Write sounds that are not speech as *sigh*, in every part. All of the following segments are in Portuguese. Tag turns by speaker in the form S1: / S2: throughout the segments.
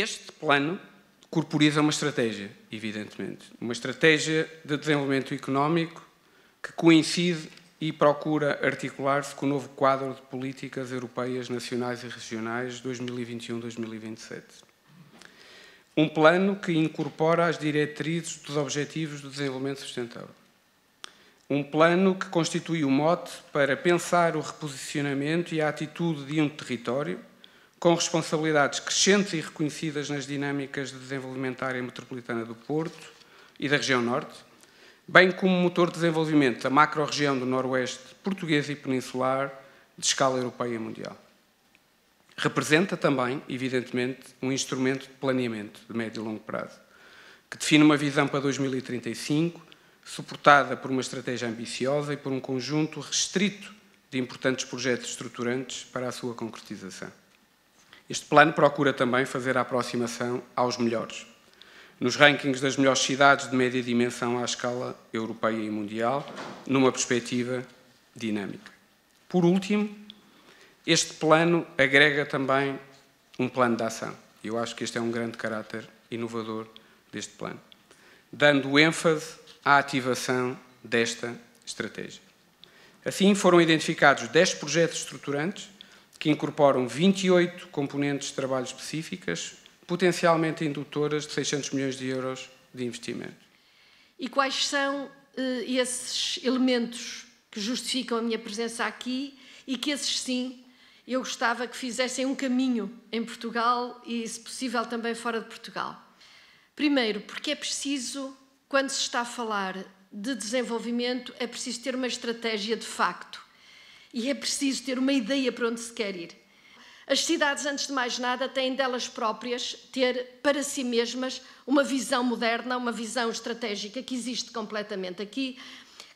S1: Este plano corporiza uma estratégia, evidentemente. Uma estratégia de desenvolvimento económico que coincide e procura articular-se com o novo quadro de políticas europeias, nacionais e regionais 2021-2027. Um plano que incorpora as diretrizes dos Objetivos do Desenvolvimento Sustentável. Um plano que constitui o mote para pensar o reposicionamento e a atitude de um território, com responsabilidades crescentes e reconhecidas nas dinâmicas de desenvolvimento da área metropolitana do Porto e da região Norte, bem como motor de desenvolvimento da macro-região do Noroeste português e peninsular de escala europeia e mundial. Representa também, evidentemente, um instrumento de planeamento de médio e longo prazo, que define uma visão para 2035, suportada por uma estratégia ambiciosa e por um conjunto restrito de importantes projetos estruturantes para a sua concretização. Este plano procura também fazer a aproximação aos melhores. Nos rankings das melhores cidades de média dimensão à escala europeia e mundial, numa perspectiva dinâmica. Por último, este plano agrega também um plano de ação. Eu acho que este é um grande caráter inovador deste plano, dando ênfase à ativação desta estratégia. Assim, foram identificados 10 projetos estruturantes que incorporam 28 componentes de trabalho específicas, potencialmente indutoras de 600 milhões de euros de investimento.
S2: E quais são eh, esses elementos que justificam a minha presença aqui e que esses sim eu gostava que fizessem um caminho em Portugal e, se possível, também fora de Portugal. Primeiro, porque é preciso, quando se está a falar de desenvolvimento, é preciso ter uma estratégia de facto. E é preciso ter uma ideia para onde se quer ir. As cidades, antes de mais nada, têm delas próprias ter para si mesmas uma visão moderna, uma visão estratégica que existe completamente aqui,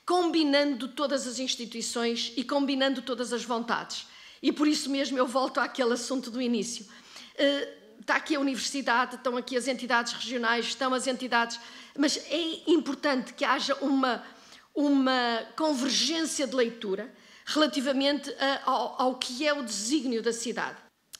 S2: combinando todas as instituições e combinando todas as vontades. E por isso mesmo eu volto àquele assunto do início. Está eh, aqui a universidade, estão aqui as entidades regionais, estão as entidades. Mas é importante que haja uma, uma convergência de leitura relativamente a, ao, ao que é o desígnio da cidade.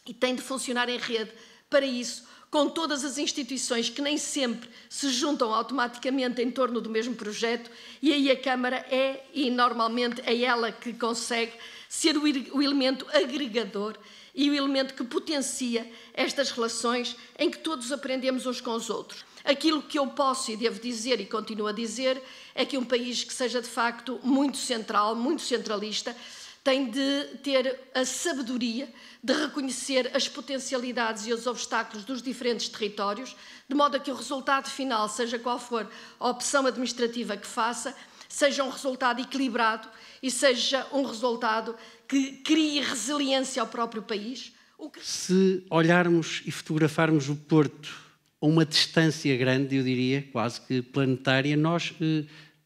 S2: E tem de funcionar em rede. Para isso, com todas as instituições que nem sempre se juntam automaticamente em torno do mesmo projeto, e aí a Câmara é, e normalmente é ela que consegue, ser o, o elemento agregador e o elemento que potencia estas relações em que todos aprendemos uns com os outros. Aquilo que eu posso e devo dizer e continuo a dizer é que um país que seja de facto muito central, muito centralista, tem de ter a sabedoria de reconhecer as potencialidades e os obstáculos dos diferentes territórios, de modo a que o resultado final, seja qual for a opção administrativa que faça, seja um resultado equilibrado e seja um resultado que crie resiliência ao próprio país.
S1: Que... Se olharmos e
S3: fotografarmos o Porto a uma distância grande, eu diria quase que planetária, nós eh,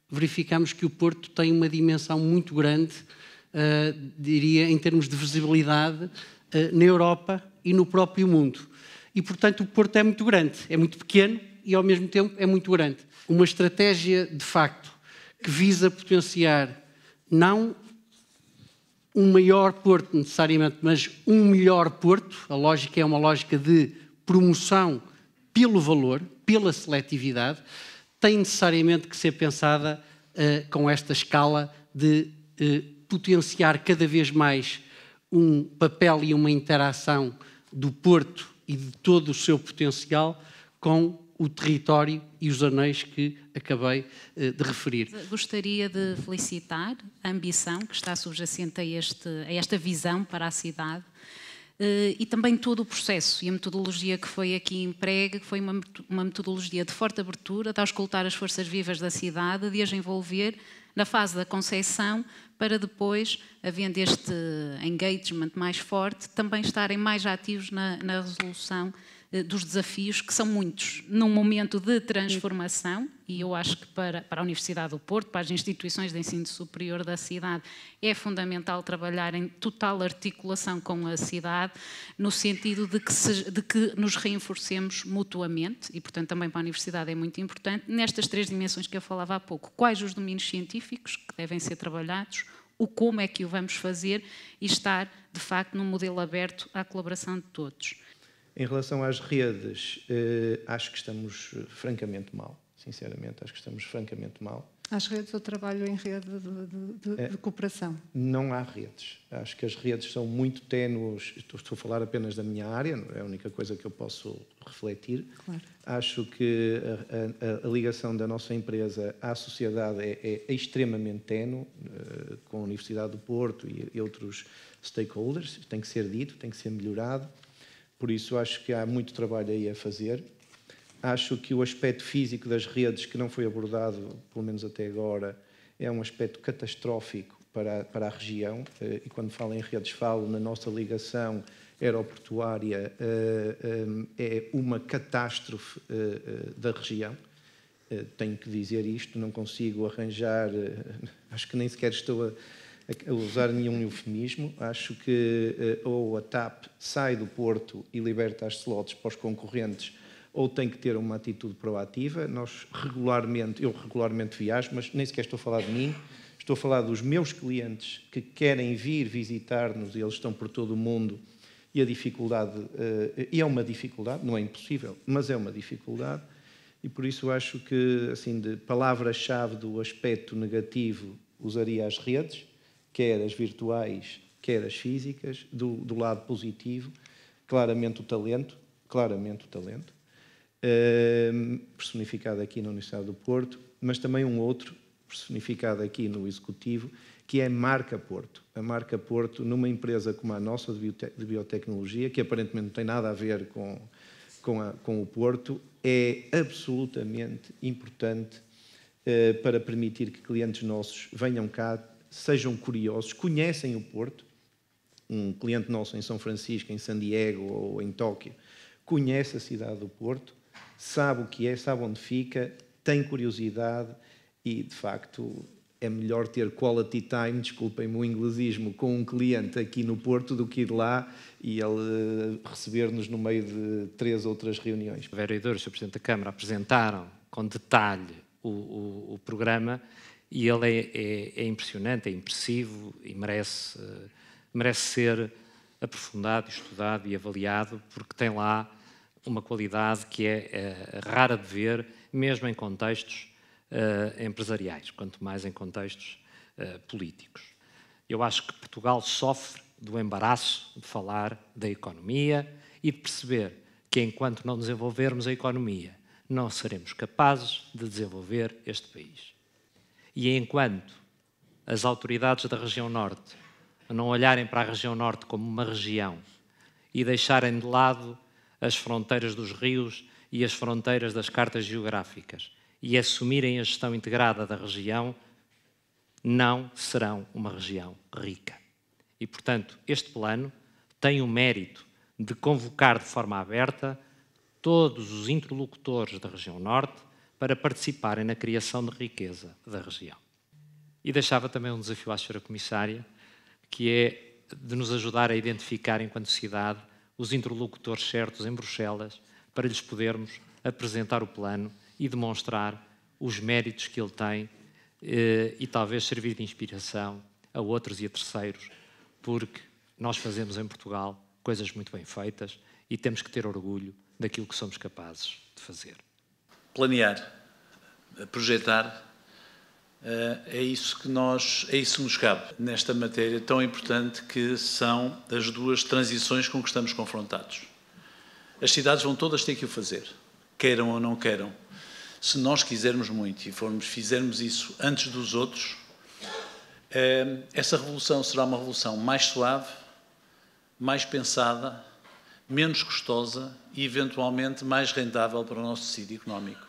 S3: verificamos que o Porto tem uma dimensão muito grande, eh, diria, em termos de visibilidade eh, na Europa e no próprio mundo. E, portanto, o Porto é muito grande, é muito pequeno e, ao mesmo tempo, é muito grande. Uma estratégia, de facto, que visa potenciar não um maior porto necessariamente, mas um melhor porto. A lógica é uma lógica de promoção pelo valor, pela seletividade, tem necessariamente que ser pensada uh, com esta escala de uh, potenciar cada vez mais um papel e uma interação do porto e de todo o seu potencial com o território e os anéis que acabei eh, de referir.
S4: Gostaria de felicitar a ambição que está subjacente a, este, a esta visão para a cidade. Eh, e também todo o processo e a metodologia que foi aqui empregue, que foi uma, uma, metodologia de forte abertura, de auscultar as forças vivas da cidade, de as envolver na fase da conceição, para depois, havendo este engagement mais forte, também estarem mais ativos na, na resolução eh, dos desafios, que são muitos, num momento de transformação, e eu acho que para, para a Universidade do Porto, para as instituições de ensino superior da cidade, é fundamental trabalhar em total articulação com a cidade, no sentido de que, se, de que nos reenforcemos mutuamente, e portanto também para a Universidade é muito importante, nestas três dimensões que eu falava há pouco. Quais os domínios científicos que devem ser trabalhados? o como é que o vamos fazer e estar, de facto, num modelo aberto à colaboração de todos.
S5: Em relação às redes, eh, acho que estamos francamente mal. Sinceramente, acho que estamos francamente mal.
S6: Às redes, ou trabalho em rede de, de, de, é. de cooperação.
S5: Não há redes. Acho que as redes são muito ténues. Estou, estou, a falar apenas da minha área, é a única coisa que eu posso refletir. Claro. Acho que a, a, a, ligação da nossa empresa à sociedade é, é extremamente ténue, eh, com a Universidade do Porto e, e outros stakeholders. Tem que ser dito, tem que ser melhorado. Por isso, acho que há muito trabalho aí a fazer. Acho que o aspecto físico das redes, que não foi abordado, pelo menos até agora, é um aspecto catastrófico para a, para a região. Eh, e quando falo em redes, falo na nossa ligação aeroportuária, eh, eh, é uma catástrofe da região. Tenho que dizer isto, não consigo arranjar, *laughs* acho que nem sequer estou a a usar nenhum eufemismo, acho que eh, ou a TAP sai do Porto e liberta as slots para os concorrentes, ou tem que ter uma atitude proativa. Nós regularmente, eu regularmente viajo, mas nem sequer estou a falar de mim, estou a falar dos meus clientes que querem vir visitar-nos e eles estão por todo o mundo e a dificuldade, eh, e é uma dificuldade, não é impossível, mas é uma dificuldade, e por isso acho que, assim, de palavra-chave do aspecto negativo, usaria as redes, quer as virtuais, quer as físicas, do, do lado positivo, claramente o talento, claramente o talento, ehm, personificado aqui na Universidade do Porto, mas também um outro personificado aqui no Executivo, que é a marca Porto. A marca Porto, numa empresa como a nossa de, biote de biotecnologia, que aparentemente não tem nada a ver com, com, a, com o Porto, é absolutamente importante eh, para permitir que clientes nossos venham cá, sejam curiosos, conhecem o Porto. Um cliente nosso em São Francisco, em San Diego ou em Tóquio conhece a cidade do Porto, sabe o que é, sabe onde fica, tem curiosidade e, de facto, é melhor ter quality time, desculpem-me o inglesismo, com um cliente aqui no Porto do que ir lá e ele eh, receber-nos no meio de
S6: três outras reuniões. O vereador e o Sr. Presidente da Câmara apresentaram com detalhe o, o, o programa e ele é, é, é impressionante, é impressivo e merece, eh, merece ser aprofundado, estudado e avaliado, porque tem lá uma qualidade que é, eh, rara de ver, mesmo em contextos uh, empresariais, quanto mais em contextos políticos. Eu acho que Portugal sofre do embaraço de falar da economia e de perceber que enquanto não desenvolvermos a economia, não seremos capazes de desenvolver este país. E enquanto as autoridades da região norte não olharem para a região norte como uma região e deixarem de lado as fronteiras dos rios e as fronteiras das cartas geográficas e assumirem a gestão integrada da região, não serão uma região rica. E, portanto, este plano tem o mérito de convocar de forma aberta todos os interlocutores da região norte para participarem na criação de riqueza da região. E deixava também um desafio à Sra. Comissária, que é de nos ajudar a identificar, enquanto cidade, os interlocutores certos em Bruxelas para lhes podermos apresentar o plano e demonstrar os méritos que ele tem eh, e talvez servir de inspiração a outros e a terceiros, porque nós fazemos em Portugal coisas muito bem feitas e temos que ter orgulho daquilo que somos capazes de fazer
S3: planear, projetar. Eh, é isso que nós, é isso que nos cabe nesta matéria tão importante que são as duas transições com que estamos confrontados. As cidades vão todas ter que o fazer, queiram ou não queiram. Se nós quisermos muito e formos fizermos isso antes dos outros, eh, essa revolução será uma revolução mais suave, mais pensada, menos custosa e, eventualmente, mais rentável para o nosso tecido económico.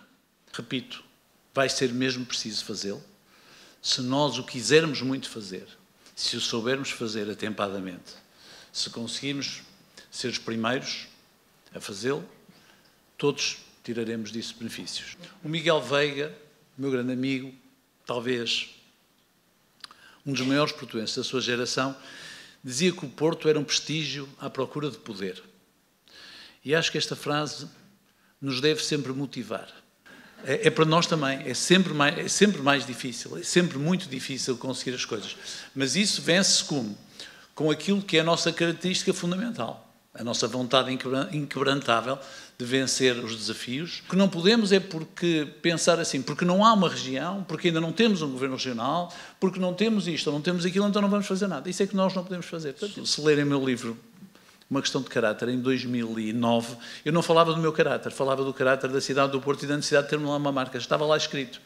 S3: Repito, vai ser mesmo preciso fazê-lo. Se nós o quisermos muito fazer, se o soubermos fazer atempadamente, se conseguirmos ser os primeiros a fazê-lo, todos tiraremos disso benefícios. O Miguel Veiga, meu grande amigo, talvez um dos maiores portuenses da sua geração, dizia que o Porto era um prestígio à procura de poder. E acho que esta frase nos deve sempre motivar. É, é para nós também, é sempre, mais, é sempre mais difícil, é sempre muito difícil conseguir as coisas. Mas isso vence-se como? Com aquilo que é a nossa característica fundamental, a nossa vontade inquebrantável de vencer os desafios. O que não podemos é porque pensar assim, porque não há uma região, porque ainda não temos um governo regional, porque não temos isto ou não temos aquilo, então não vamos fazer nada. Isso é que nós não podemos fazer. Portanto, se lerem meu livro uma questão de caráter. Em 2009, eu não falava do meu caráter, falava do caráter da cidade do Porto e da necessidade de termos lá uma marca. Estava lá escrito.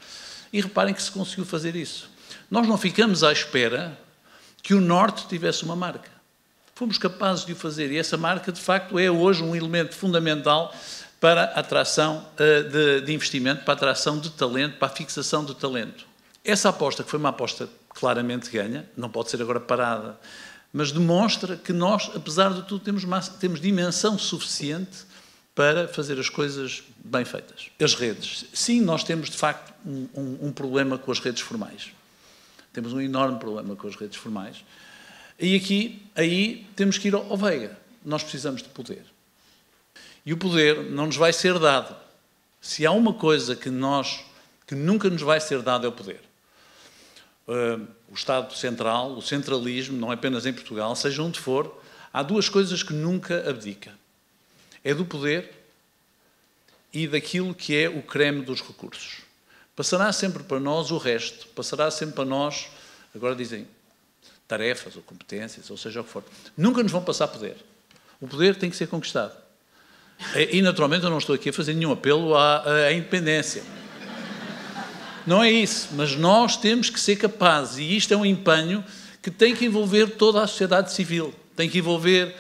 S3: E reparem que se conseguiu fazer isso. Nós não ficamos à espera que o Norte tivesse uma marca. Fomos capazes de o fazer e essa marca, de facto, é hoje um elemento fundamental para a atração eh, de investimento, para a atração de talento, para a fixação de talento. Essa aposta, que foi uma aposta claramente ganha, não pode ser agora parada mas demonstra que nós, apesar de tudo, temos, massa, temos dimensão suficiente para fazer as coisas bem feitas. As redes. Sim, nós temos de facto um, um, um, problema com as redes formais. Temos um enorme problema com as redes formais. E aqui, aí, temos que ir ao Veiga. Nós precisamos de poder. E o poder não nos vai ser dado. Se há uma coisa que nós, que nunca nos vai ser dado, é o poder. Uh, o Estado central, o centralismo, não é apenas em Portugal, seja onde for, há duas coisas que nunca abdica: é do poder e daquilo que é o creme dos recursos. Passará sempre para nós o resto, passará sempre para nós, agora dizem, tarefas ou competências, ou seja o que for. Nunca nos vão passar poder. O poder tem que ser conquistado. E, naturalmente, eu não estou aqui a fazer nenhum apelo à, à independência. Não é isso, mas nós temos que ser capazes, e isto é um empenho que tem que envolver toda a sociedade civil, tem que envolver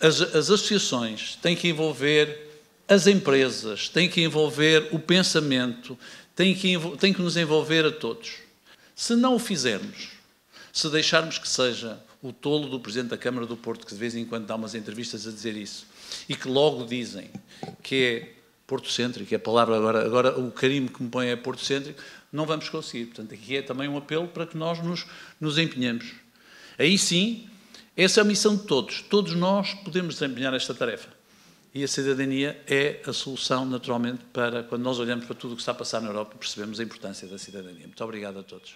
S3: as, as associações, tem que envolver as empresas, tem que envolver o pensamento, tem que, tem que nos envolver a todos. Se não o fizermos, se deixarmos que seja o tolo do Presidente da Câmara do Porto, que de vez em quando dá umas entrevistas a dizer isso, e que logo dizem que é portocêntrico, é a palavra agora, agora o carimbo que me põe é porto porto-cêntrico, não vamos conseguir. Portanto, aqui é também um apelo para que nós nos, nos empenhemos. Aí sim, essa é a missão de todos. Todos nós podemos desempenhar esta tarefa. E a cidadania é a solução, naturalmente, para quando nós olhamos para tudo o que está a passar na Europa, percebemos a importância da cidadania. Muito obrigado a todos.